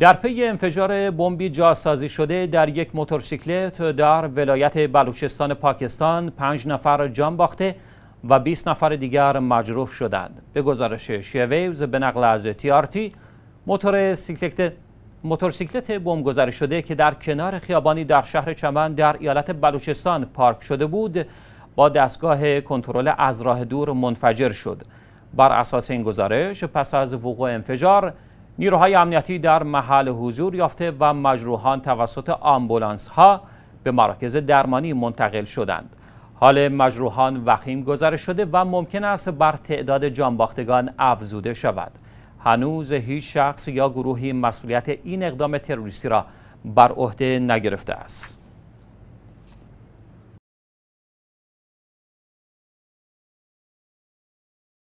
در پی انفجار بمبی جاسازی شده در یک موتورسیکلت در ولایت بلوچستان پاکستان پنج نفر جان باخته و 20 نفر دیگر مجروح شدند. به گزارش شیویوز به نقل از تیارتی موتورسیکلت بمب گذاری شده که در کنار خیابانی در شهر چمن در ایالت بلوچستان پارک شده بود با دستگاه کنترل از راه دور منفجر شد. بر اساس این گزارش پس از وقوع انفجار نیروهای امنیتی در محل حضور یافته و مجروحان توسط آمبولانس ها به مراکز درمانی منتقل شدند. حال مجروحان وخیم گزارش شده و ممکن است بر تعداد جانباختگان افزوده شود. هنوز هیچ شخص یا گروهی مسئولیت این اقدام تروریستی را بر عهده نگرفته است.